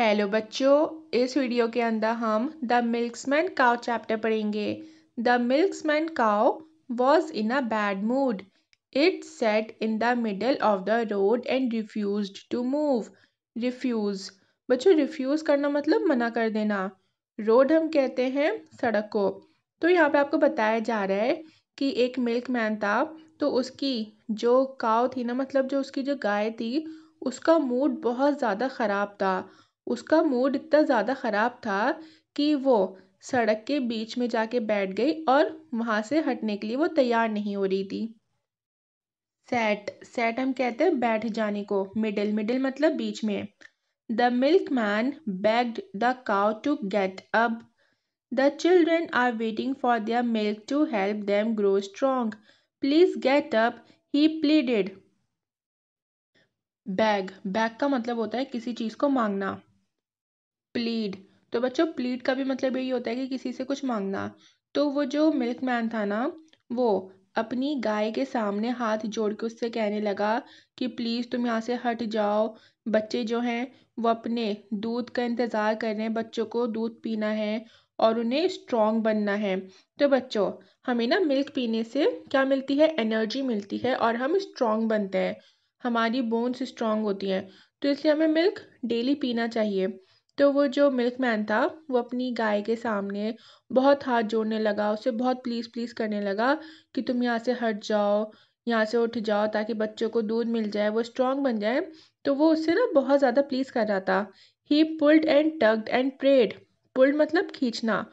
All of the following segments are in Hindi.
हेलो बच्चों इस वीडियो के अंदर हम द मैन काओ चैप्टर पढ़ेंगे the man cow was in a bad mood it sat in the middle of the road and refuse to move refuse बच्चों रिफ्यूज करना मतलब मना कर देना रोड हम कहते हैं सड़क को तो यहाँ पे आपको बताया जा रहा है कि एक मिल्क मैन था तो उसकी जो काव थी ना मतलब जो उसकी जो गाय थी उसका मूड बहुत ज़्यादा ख़राब था उसका मूड इतना ज़्यादा ख़राब था कि वो सड़क के बीच में जाके बैठ गई और वहाँ से हटने के लिए वो तैयार नहीं हो रही थी सेट सेट हम कहते हैं बैठ जाने को मिडिल मिडिल मतलब बीच में the milkman begged the cow to get up the children are waiting for their milk to help them grow strong please get up he pleaded beg beg का मतलब होता है किसी चीज़ को मांगना प्लीड तो बच्चों प्लीड का भी मतलब यही होता है कि किसी से कुछ मांगना तो वो जो मिल्क मैन था ना वो अपनी गाय के सामने हाथ जोड़ के उससे कहने लगा कि प्लीज़ तुम यहाँ से हट जाओ बच्चे जो हैं वो अपने दूध का इंतज़ार कर रहे हैं बच्चों को दूध पीना है और उन्हें स्ट्रॉन्ग बनना है तो बच्चों हमें ना मिल्क पीने से क्या मिलती है एनर्जी मिलती है और हम स्ट्रॉन्ग बनते हैं हमारी बोन्स स्ट्रॉन्ग होती हैं तो इसलिए हमें मिल्क डेली पीना चाहिए तो वो जो मिल्क मैन था वो अपनी गाय के सामने बहुत हाथ जोड़ने लगा उसे बहुत प्लीज़ प्लीज़ करने लगा कि तुम यहाँ से हट जाओ यहाँ से उठ जाओ ताकि बच्चों को दूध मिल जाए वो स्ट्रांग बन जाए तो वो उससे ना बहुत ज़्यादा प्लीज़ कर रहा था he pulled and tugged and prayed pulled मतलब खींचना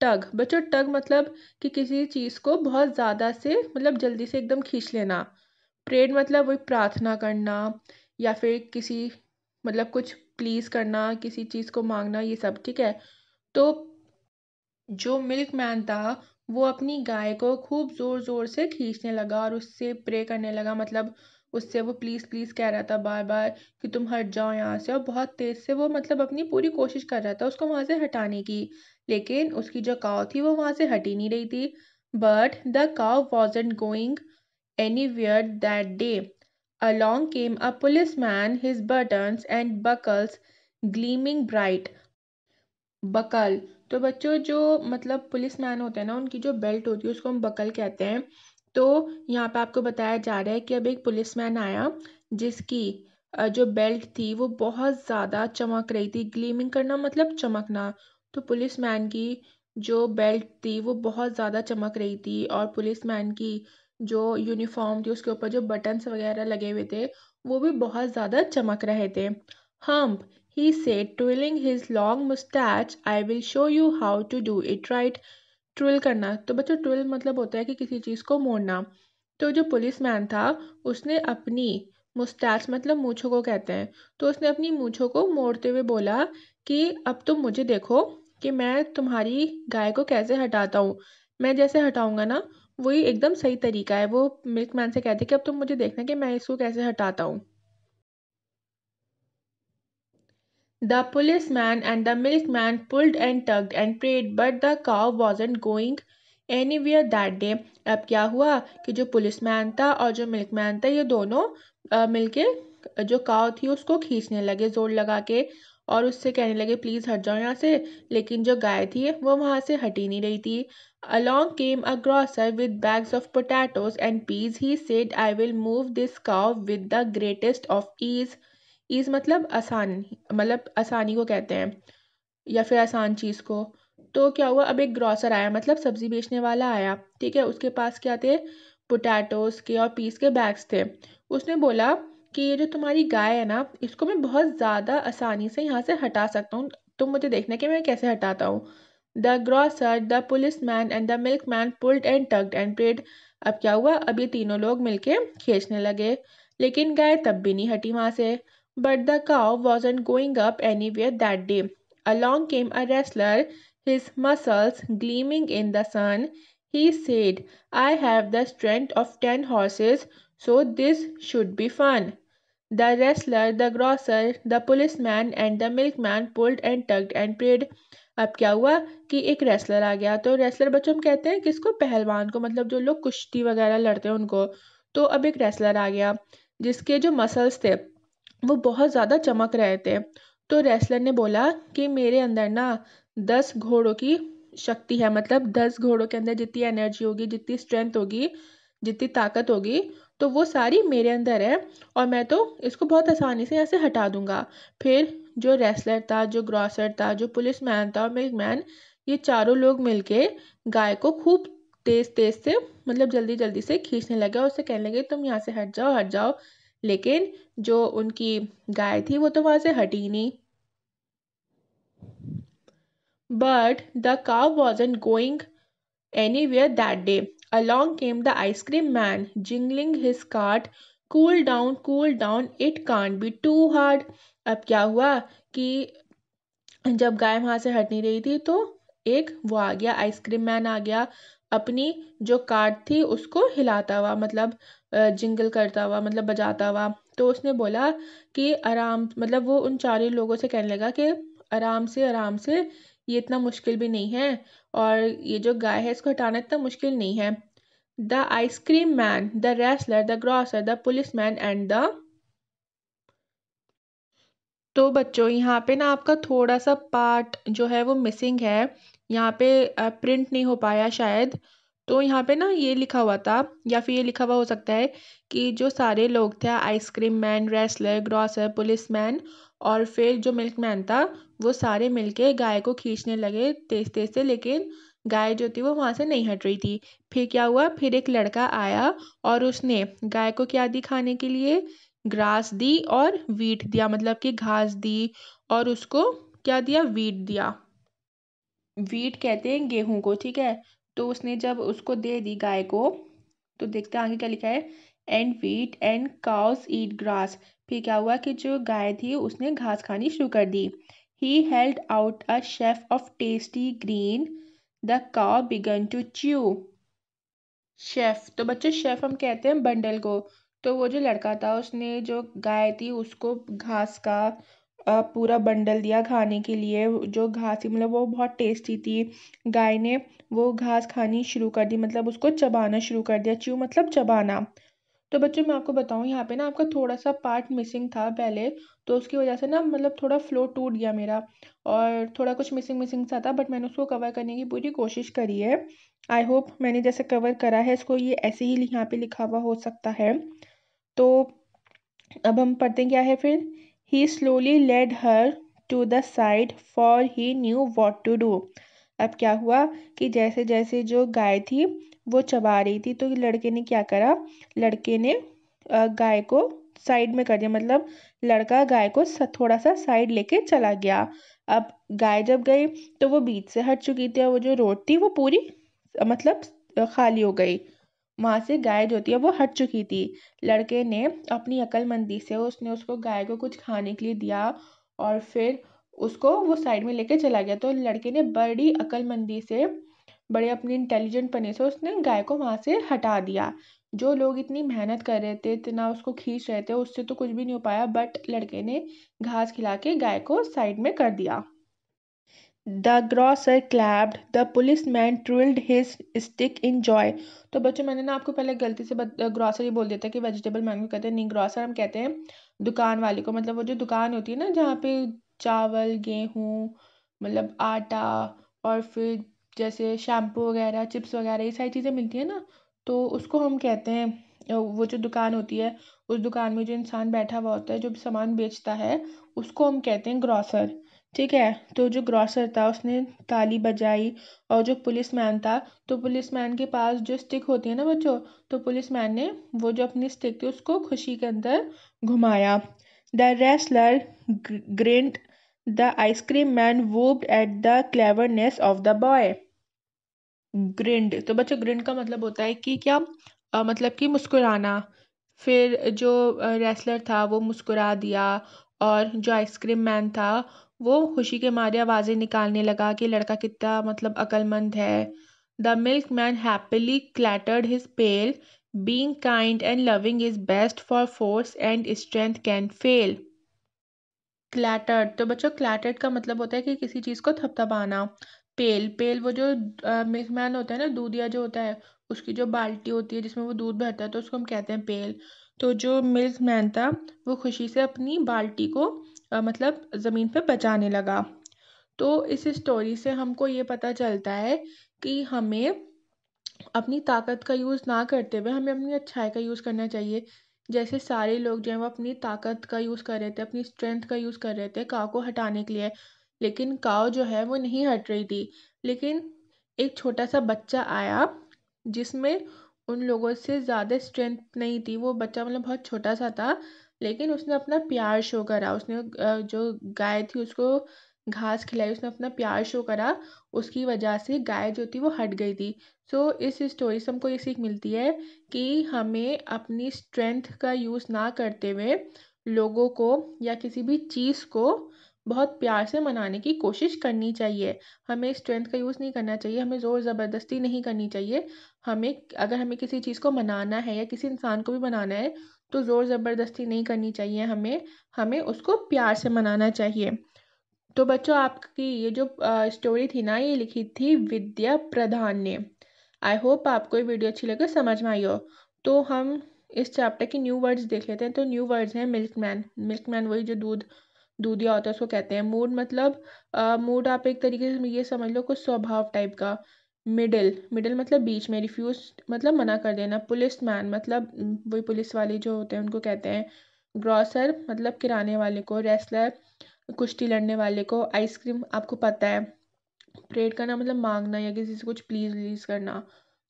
टग बच्चों टग मतलब कि किसी चीज़ को बहुत ज़्यादा से मतलब जल्दी से एकदम खींच लेना प्रेड मतलब वही प्रार्थना करना या फिर किसी मतलब कुछ प्लीज़ करना किसी चीज़ को मांगना ये सब ठीक है तो जो मिल्क मैन था वो अपनी गाय को खूब ज़ोर ज़ोर से खींचने लगा और उससे प्रे करने लगा मतलब उससे वो प्लीज़ प्लीज़ कह रहा था बार बार कि तुम हट जाओ यहाँ से और बहुत तेज़ से वो मतलब अपनी पूरी कोशिश कर रहा था उसको वहाँ से हटाने की लेकिन उसकी जो काव थी वो वहाँ से हटी नहीं रही थी but the cow was going anywhere that day Along came a policeman, his buttons and buckles gleaming bright. Buckle तो बच्चों जो मतलब पुलिस मैन होते हैं ना उनकी जो बेल्ट होती है उसको हम बकल कहते हैं तो यहाँ पे आपको बताया जा रहा है कि अब एक पुलिस मैन आया जिसकी जो बेल्ट थी वो बहुत ज़्यादा चमक रही थी ग्लीमिंग करना मतलब चमकना तो पुलिस मैन की जो बेल्ट थी वो बहुत ज़्यादा चमक रही थी और पुलिस मैन की जो यूनिफॉर्म थी उसके ऊपर जो बटन्स वगैरह लगे हुए थे वो भी बहुत ज़्यादा चमक रहे थे hmm he said twirling his long moustache I will show you how to do it right twirl करना तो बच्चों ट्विल मतलब होता है कि किसी चीज़ को मोड़ना तो जो पुलिस मैन था उसने अपनी मुस्टैच मतलब मूछों को कहते हैं तो उसने अपनी मूछों को मोड़ते हुए बोला कि अब तुम मुझे देखो कि मैं तुम्हारी गाय को कैसे हटाता हूँ मैं जैसे हटाऊँगा ना वही एकदम सही तरीका है वो मिल्क मैन से कहते हैं कि अब तुम मुझे देखना कि मैं इसको कैसे हटाता हूँ the policeman The policeman and the milkman pulled and tugged and prayed, but the cow going anywhere that day अब क्या हुआ कि जो पुलिस मैन था और जो मिल्क मैन था ये दोनों मिलके जो काव थी उसको खींचने लगे जोर लगा के और उससे कहने लगे प्लीज़ हट जाओ यहाँ से लेकिन जो गाय थी वो वहाँ से हटी नहीं रही थी along came a grocer with bags of potatoes and peas he said I will move this cow with the greatest of ease ease मतलब आसान मतलब आसानी को कहते हैं या फिर आसान चीज़ को तो क्या हुआ अब एक ग्रॉसर आया मतलब सब्ज़ी बेचने वाला आया ठीक है उसके पास क्या थे पोटैटोज के और पीस के बैग्स थे उसने बोला कि ये जो तुम्हारी गाय है ना इसको मैं बहुत ज़्यादा आसानी से यहाँ से हटा सकता हूँ तुम मुझे देखना कि मैं कैसे हटाता हूँ the grocer the policeman and the milkman pulled and tugged and prayed अब क्या हुआ अब ये तीनों लोग मिलके खींचने लगे लेकिन गाय तब भी नहीं हटी वहाँ से but the cow was and going up anywhere that day along came a wrestler his muscles gleaming in the sun he said I have the strength of ten horses So this should be fun. The wrestler, the grocer, the policeman and the milkman pulled and tugged and prayed. अब क्या हुआ कि एक रेसलर आ गया तो रेसलर बच्चों हम कहते हैं किसको पहलवान को मतलब जो लोग कुश्ती वगैरह लड़ते हैं उनको तो अब एक रेसलर आ गया जिसके जो मसल्स थे वो बहुत ज़्यादा चमक रहे थे तो रेसलर ने बोला कि मेरे अंदर ना दस घोड़ों की शक्ति है मतलब दस घोड़ों के अंदर जितनी एनर्जी होगी जितनी स्ट्रेंथ होगी जितनी ताकत होगी तो वो सारी मेरे अंदर है और मैं तो इसको बहुत आसानी से यहाँ से हटा दूँगा फिर जो रेसलर था जो ग्रॉसर था जो पुलिस मैन था और मिल्क मैन ये चारों लोग मिलके गाय को खूब तेज़ तेज़ से मतलब जल्दी जल्दी से खींचने लगे और उससे कहने लगे तुम यहाँ से हट जाओ हट जाओ लेकिन जो उनकी गाय थी वो तो वहाँ से हटी नहीं but the cow was going anywhere that day Along came the ice cream man, jingling his cart. cool down cool down it can't be too hard अब क्या हुआ कि जब गाय वहाँ से हट नहीं रही थी तो एक वो आ गया आइसक्रीम मैन आ गया अपनी जो कार्ड थी उसको हिलाता हुआ मतलब जिंगल करता हुआ मतलब बजाता हुआ तो उसने बोला कि आराम मतलब वो उन चारों लोगों से कहने लगा कि आराम से आराम से ये इतना मुश्किल भी नहीं है और ये जो गाय है इसको हटाना इतना मुश्किल नहीं है the ice cream man the wrestler the grocer the policeman and the तो बच्चों यहाँ पे ना आपका थोड़ा सा पार्ट जो है वो मिसिंग है यहाँ पे प्रिंट नहीं हो पाया शायद तो यहाँ पे ना ये लिखा हुआ था या फिर ये लिखा हुआ हो सकता है कि जो सारे लोग थे ice cream man wrestler grocer policeman और फिर जो मिल्कमैन था वो सारे मिल के गाय को खींचने लगे तेज़ तेज़ से लेकिन गाय जो थी वो वहाँ से नहीं हट रही थी फिर क्या हुआ फिर एक लड़का आया और उसने गाय को क्या दी खाने के लिए ग्रास दी और वीट दिया मतलब कि घास दी और उसको क्या दिया वीट दिया वीट कहते हैं गेहूं को ठीक है तो उसने जब उसको दे दी गाय को तो देखते हैं आगे क्या लिखा है and wheat and cows eat grass फिर क्या हुआ कि जो गाय थी उसने घास खानी शुरू कर दी he held out a sheaf of tasty green the cow began to chew sheaf तो बच्चों शेफ हम कहते हैं बंडल को तो वो जो लड़का था उसने जो गाय थी उसको घास का पूरा बंडल दिया खाने के लिए जो घास थी मतलब वो बहुत टेस्टी थी गाय ने वो घास खानी शुरू कर दी मतलब उसको चबाना शुरू कर दिया च्यू मतलब चबाना तो बच्चों मैं आपको बताऊँ यहाँ पे ना आपका थोड़ा सा पार्ट मिसिंग था पहले तो उसकी वजह से ना मतलब थोड़ा फ्लो टूट गया मेरा और थोड़ा कुछ मिसिंग मिसिंग सा था बट मैंने उसको कवर करने की पूरी कोशिश करी है आई होप मैंने जैसे कवर करा है इसको ये ऐसे ही यहाँ पे लिखा हुआ हो सकता है तो अब हम पढ़ते क्या है फिर he slowly led her to the side for he knew what to do अब क्या हुआ कि जैसे जैसे जो गाय थी वो चबा रही थी तो लड़के ने क्या करा लड़के ने गाय को साइड में कर दिया मतलब लड़का गाय को थोड़ा सा साइड लेके चला गया अब गाय जब गई तो वो बीच से हट चुकी थी और वो जो रोड थी वो पूरी मतलब खाली हो गई वहाँ से गाय जो थी वो हट चुकी थी लड़के ने अपनी अक्लमंदी से उसने उसको गाय को कुछ खाने के लिए दिया और फिर उसको वो साइड में लेके चला गया तो लड़के ने बड़ी अक्लमंदी से बड़े अपने इंटेलिजेंट पने से उसने गाय को वहाँ से हटा दिया जो लोग इतनी मेहनत कर रहे थे इतना उसको खींच रहे थे उससे तो कुछ भी नहीं हो पाया बट लड़के ने घास खिला के गाय को साइड में कर दिया the grocer clapped the policeman twirled his stick in joy तो बच्चों मैंने ना आपको पहले गलती से ग्रॉसरी बोल दिया था कि वेजिटेबल मैन को कहते हैं नहीं ग्रॉसर हम कहते हैं दुकान वाले को मतलब वो जो दुकान होती है ना जहाँ पे चावल गेहूँ मतलब आटा और फिर जैसे शैम्पू वगैरह चिप्स वगैरह ये सारी चीज़ें मिलती हैं ना तो उसको हम कहते हैं वो जो दुकान होती है उस दुकान में जो इंसान बैठा हुआ होता है जो सामान बेचता है उसको हम कहते हैं ग्रॉसर ठीक है तो जो ग्रॉसर था उसने ताली बजाई और जो पुलिस मैन था तो पुलिस मैन के पास जो स्टिक होती है ना बच्चों तो पुलिस मैन ने वो जो अपनी स्टिक थी उसको खुशी के अंदर घुमाया The wrestler grinned. The ice cream man whooped at the cleverness of the boy. Grinned तो बच्चों ग्रिंड का मतलब होता है कि क्या आ, मतलब कि मुस्कुराना फिर जो रेसलर था वो मुस्कुरा दिया और जो आइसक्रीम मैन था वो खुशी के मारे आवाज़ें निकालने लगा कि लड़का कितना मतलब अकलमंद है the milkman happily clattered his pail Being kind and loving is best for force and strength can fail. Clattered तो बच्चों क्लैटर्ड का मतलब होता है कि किसी चीज़ को थपथपाना पेल पेल वो जो मिसमैन होता है ना दूध या जो होता है उसकी जो बाल्टी होती है जिसमें वो दूध भरता है तो उसको हम कहते हैं पेल तो जो मिल्क मैन था वो खुशी से अपनी बाल्टी को आ, मतलब ज़मीन पे बचाने लगा तो इस स्टोरी से हमको ये पता चलता है कि हमें अपनी ताकत का यूज़ ना करते हुए हमें अपनी अच्छाई का यूज़ करना चाहिए जैसे सारे लोग जो हैं वो अपनी ताकत का यूज़ कर रहे थे अपनी स्ट्रेंथ का यूज़ कर रहे थे काव को हटाने के लिए लेकिन काव जो है वो नहीं हट रही थी लेकिन एक छोटा सा बच्चा आया जिसमें उन लोगों से ज़्यादा स्ट्रेंथ नहीं थी वो बच्चा मतलब बहुत छोटा सा था लेकिन उसने अपना प्यार शो करा उसने जो गाय थी उसको घास खिलाई उसने अपना प्यार शो करा उसकी वजह से गाय जो थी वो हट गई थी सो इस स्टोरी से हमको ये सीख मिलती है कि हमें अपनी स्ट्रेंथ का यूज़ ना करते हुए लोगों को या किसी भी चीज़ को बहुत प्यार से मनाने की कोशिश करनी चाहिए हमें स्ट्रेंथ का यूज़ नहीं करना चाहिए हमें ज़ोर ज़बरदस्ती नहीं करनी चाहिए हमें अगर हमें किसी चीज़ को मनाना है या किसी इंसान को भी मनाना है तो ज़ोर ज़बरदस्ती नहीं करनी चाहिए हमें हमें उसको प्यार से मनाना चाहिए तो बच्चों आपकी ये जो स्टोरी थी ना ये लिखी थी विद्या प्रधान ने आई होप आपको ये वीडियो अच्छी लगे समझ में आई हो तो हम इस चैप्टर की न्यू वर्ड्स देख लेते हैं तो न्यू वर्ड्स हैं मिल्क मैन मिल्क मैन वही जो दूध दूधिया होता है उसको कहते हैं मूड मतलब मूड आप एक तरीके से ये समझ लो कुछ स्वभाव टाइप का मिडिल मिडिल मतलब बीच में रिफ्यूज मतलब मना कर देना पुलिस मैन मतलब वही पुलिस वाले जो होते हैं उनको कहते हैं ग्रॉसर मतलब किराने वाले को रेस्लर कुश्ती लड़ने वाले को आइसक्रीम आपको पता है प्रेड करना मतलब मांगना या किसी से कुछ प्लीज़ व्लीज़ करना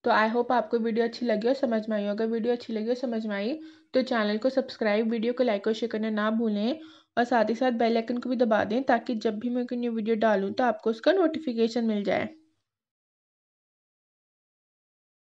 तो आई होप आपको वीडियो अच्छी लगी और समझ में आई अगर वीडियो अच्छी लगी और समझ में आई तो चैनल को सब्सक्राइब वीडियो को लाइक और शेयर करना ना भूलें और साथ ही साथ बेल आइकन को भी दबा दें ताकि जब भी मैं कोई न्यू वीडियो डालूँ तो आपको उसका नोटिफिकेशन मिल जाए